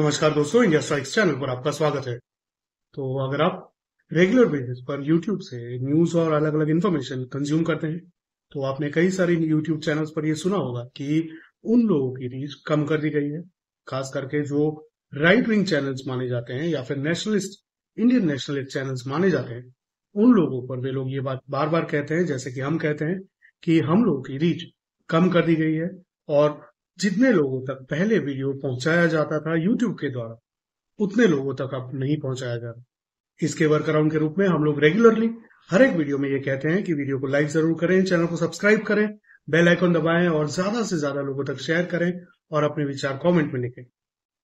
नमस्कार दोस्तों India strikes channel पर आपका स्वागत है तो अगर आप रेगुलर बेसिस पर यूट्यूब से न्यूज और अलग अलग इन्फॉर्मेशन कंज्यूम करते हैं तो आपने कई सारे यूट्यूब चैनल्स पर यह सुना होगा कि उन लोगों की रीच कम कर दी गई है खास करके जो राइट विंग चैनल्स माने जाते हैं या फिर नेशनलिस्ट इंडियन नेशनलिस्ट चैनल्स माने जाते हैं उन लोगों पर वे लोग ये बात बार बार कहते हैं जैसे कि हम कहते हैं कि हम लोगों की रीच कम कर दी गई है और जितने लोगों तक पहले वीडियो पहुंचाया जाता था यूट्यूब के द्वारा उतने लोगों तक अब नहीं पहुंचाया जा रहा इसके वर्कअराउंड के रूप में हम लोग रेगुलरली हर एक वीडियो में ये कहते हैं कि वीडियो को लाइक जरूर करें चैनल को सब्सक्राइब करें बेल आइकन दबाएं और ज्यादा से ज्यादा लोगों तक शेयर करें और अपने विचार कमेंट में लिखें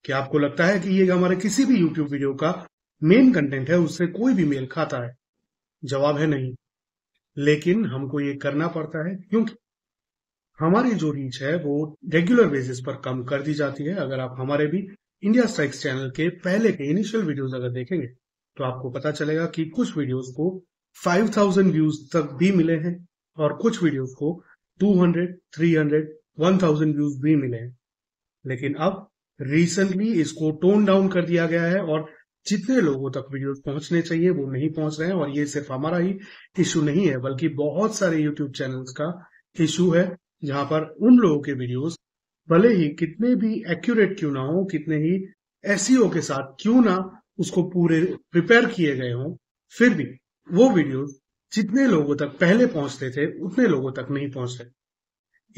क्या आपको लगता है कि ये हमारे किसी भी यूट्यूब वीडियो का मेन कंटेंट है उससे कोई भी मेल खाता है जवाब है नहीं लेकिन हमको ये करना पड़ता है क्योंकि हमारी जो रीच है वो रेगुलर बेसिस पर कम कर दी जाती है अगर आप हमारे भी इंडिया स्ट्राइक्स चैनल के पहले के इनिशियल वीडियोस अगर देखेंगे तो आपको पता चलेगा कि कुछ वीडियोस को 5000 व्यूज तक भी मिले हैं और कुछ वीडियोस को 200, 300, 1000 व्यूज भी मिले हैं लेकिन अब रिसेंटली इसको टोन डाउन कर दिया गया है और जितने लोगों तक वीडियो पहुंचने चाहिए वो नहीं पहुंच रहे हैं और ये सिर्फ हमारा ही इशू नहीं है बल्कि बहुत सारे यूट्यूब चैनल्स का इशू है जहां पर उन लोगों के वीडियोस भले ही कितने भी एक्यूरेट क्यों ना हो कितने ही एस e के साथ क्यों ना उसको पूरे प्रिपेयर किए गए हों फिर भी वो वीडियोस जितने लोगों तक पहले पहुंचते थे उतने लोगों तक नहीं पहुंचते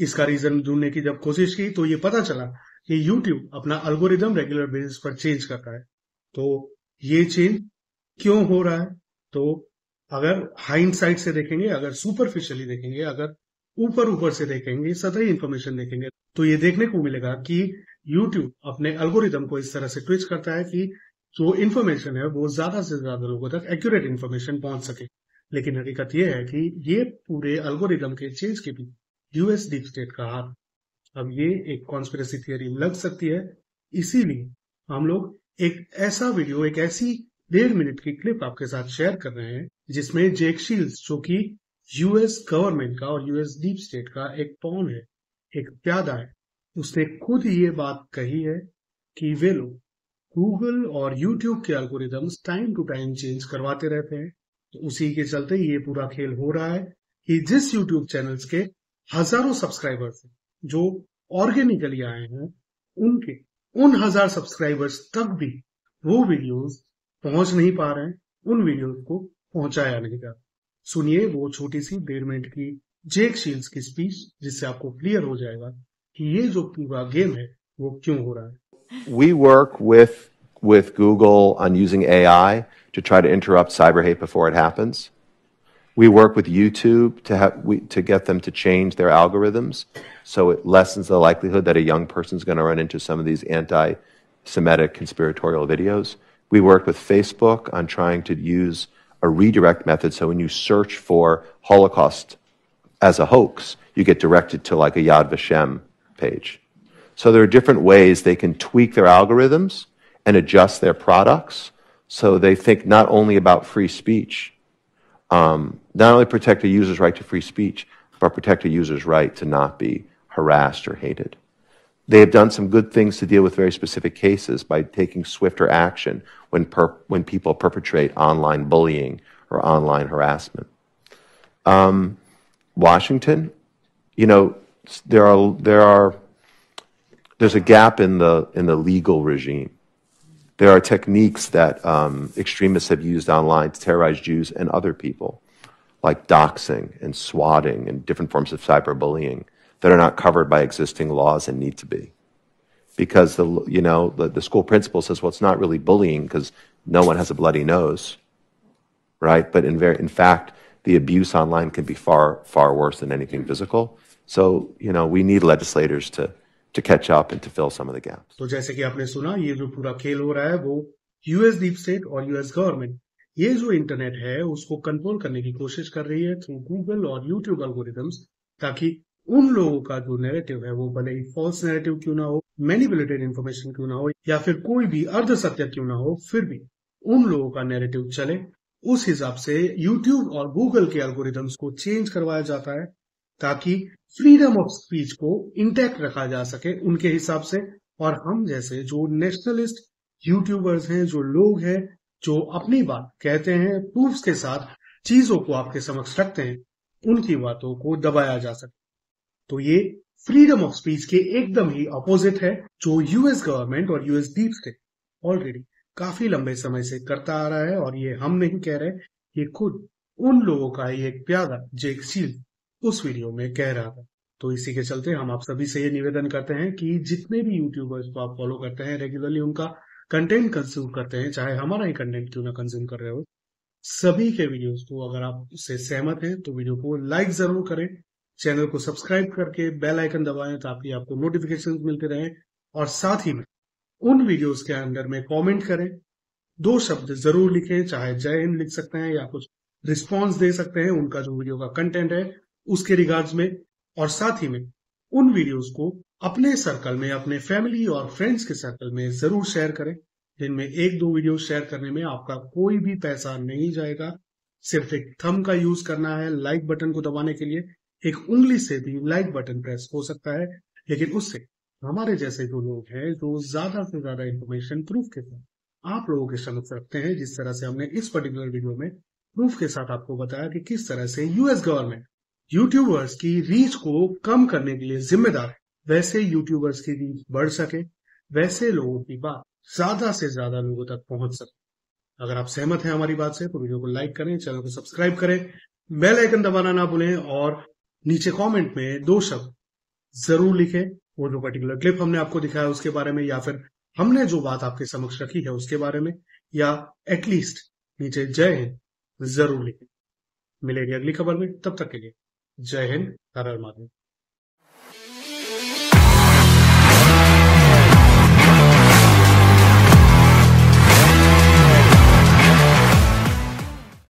इसका रीजन ढूंढने की जब कोशिश की तो ये पता चला कि यूट्यूब अपना अल्गोरिदम रेगुलर बेसिस पर चेंज कर रहा है तो ये चेंज क्यों हो रहा है तो अगर हाइंड साइड से देखेंगे अगर सुपरफिशियली देखेंगे अगर ऊपर ऊपर से देखेंगे सतही इंफॉर्मेशन देखेंगे तो ये देखने को मिलेगा कि यूट्यूब अपने अल्गोरिदम को इस तरह से ट्विच करता है कि जो इन्फॉर्मेशन है वो ज्यादा से ज्यादा लोगों तक एक्यूरेट इन्फॉर्मेशन पहुंच सके लेकिन हकीकत यह है कि ये पूरे अल्गोरिदम के चेंज के भी यूएस डीप स्टेट का हाथ अब ये एक कॉन्स्पिरसी थियरी लग सकती है इसीलिए हम लोग एक ऐसा वीडियो एक ऐसी डेढ़ मिनट की क्लिप आपके साथ शेयर कर रहे हैं जिसमें जेक शील्स जो कि यूएस गवर्नमेंट का और यूएस डीप स्टेट का एक पौन है एक प्यादा है उसने खुद ये बात कही है कि वे लोग गूगल और यूट्यूब के algorithms time to time change करवाते रहते हैं तो उसी के चलते ये पूरा खेल हो रहा है कि जिस यूट्यूब चैनल्स के हजारों सब्सक्राइबर्स हैं जो ऑर्गेनिकली आए हैं उनके उन हजार सब्सक्राइबर्स तक भी वो वीडियोस पहुंच नहीं पा रहे हैं उन वीडियोस को पहुंचाया नहीं जा रहा सुनिए वो छोटी सी डेढ़ मिनट की जेक शील्स की स्पीच जिससे आपको क्लियर हो जाएगा कि ये जो पूरा गेम है वो क्यों हो रहा है we work with with Google on using AI to try to interrupt cyber hate before it happens. We work with YouTube to, have, we, to get them to change their algorithms so it lessens the likelihood that a young person is going to run into some of these anti Semitic conspiratorial videos. We work with Facebook on trying to use a redirect method. So when you search for Holocaust as a hoax, you get directed to like a Yad Vashem page. So there are different ways they can tweak their algorithms and adjust their products so they think not only about free speech, um, not only protect a user's right to free speech, but protect a user's right to not be harassed or hated. They have done some good things to deal with very specific cases by taking swifter action when, when people perpetrate online bullying or online harassment. Um, Washington, you know, there are, there are, there's a gap in the, in the legal regime. There are techniques that um, extremists have used online to terrorize Jews and other people, like doxing and swatting and different forms of cyberbullying that are not covered by existing laws and need to be. Because the, you know, the, the school principal says, well, it's not really bullying because no one has a bloody nose, right? But in, in fact, the abuse online can be far, far worse than anything physical. So, you know, we need legislators to, to catch up and to fill some of the gaps. So, जैसे कि आपने सुना ये जो पूरा खेल हो रहा है वो U.S. deep state और यूएस गवर्नमेंट ये जो इंटरनेट है उसको कंट्रोल करने की कोशिश कर रही है थ्रू गूगल और ताकि उन लोगों का जो नेरेटिव है वो भले ही फॉल्स नेरेटिव क्यों ना हो मैनिपुलेटेड इन्फॉर्मेशन क्यों ना हो या फिर कोई भी अर्ध सत्य क्यों ना हो फिर भी उन लोगों का नेरेटिव चले उस हिसाब से यूट्यूब और गूगल के एल्गोरिदम्स को चेंज करवाया जाता है ताकि फ्रीडम ऑफ स्पीच को इंटैक्ट रखा जा सके उनके हिसाब से और हम जैसे जो नेशनलिस्ट यूट्यूबर्स हैं जो लोग हैं जो अपनी बात कहते हैं प्रूफ के साथ चीजों को आपके समक्ष रखते हैं उनकी बातों को दबाया जा सके तो ये फ्रीडम ऑफ स्पीच के एकदम ही अपोजिट है जो यूएस गवर्नमेंट और यूएस डीप स्टेट ऑलरेडी काफी लंबे समय से करता आ रहा है और ये हम नहीं कह रहे ये खुद उन लोगों का ही एक प्यादा जेक सील उस वीडियो में कह रहा था तो इसी के चलते हम आप सभी से ये निवेदन करते हैं कि जितने भी यूट्यूबर्स को आप फॉलो करते हैं रेगुलरली उनका कंटेंट कंज्यूम करते हैं चाहे हमारा ही कंटेंट क्यों ना कंज्यूम कर रहे हो सभी के वीडियोस को अगर आप उससे सहमत हैं तो वीडियो को लाइक जरूर करें चैनल को सब्सक्राइब करके बेल आइकन दबाएं ताकि आपको नोटिफिकेशन मिलते रहें और साथ ही में उन वीडियोस के अंदर में कमेंट करें दो शब्द जरूर लिखें चाहे जय हिंद लिख सकते हैं या कुछ रिस्पॉन्स दे सकते हैं उनका जो वीडियो का कंटेंट है उसके रिगार्ड्स में और साथ ही में उन वीडियोस को अपने सर्कल में अपने फैमिली और फ्रेंड्स के सर्कल में जरूर शेयर करें जिनमें एक दो वीडियो शेयर करने में आपका कोई भी पैसा नहीं जाएगा सिर्फ एक थम का यूज करना है लाइक बटन को दबाने के लिए एक उंगली से भी लाइक बटन प्रेस हो सकता है लेकिन उससे हमारे जैसे जो लोग हैं जो ज्यादा से ज्यादा इंफॉर्मेशन प्रूफ के साथ आप लोगों के समक्ष रखते हैं जिस तरह से हमने इस पर्टिकुलर वीडियो में प्रूफ के साथ आपको बताया कि किस तरह से यूएस गवर्नमेंट यूट्यूबर्स की रीच को कम करने के लिए जिम्मेदार है वैसे यूट्यूबर्स की रीच बढ़ सके वैसे लोगों की बात ज्यादा से ज्यादा लोगों तक पहुंच सके अगर आप सहमत हैं हमारी बात से तो वीडियो को लाइक करें चैनल को सब्सक्राइब करें बेल आइकन दबाना ना भूलें और नीचे कमेंट में दो शब्द जरूर लिखें वो जो पर्टिकुलर क्लिप हमने आपको दिखाया उसके बारे में या फिर हमने जो बात आपके समक्ष रखी है उसके बारे में या एटलीस्ट नीचे जय हिंद जरूर लिखें मिलेगी अगली खबर में तब तक के लिए जय हिंद हर हर महादेव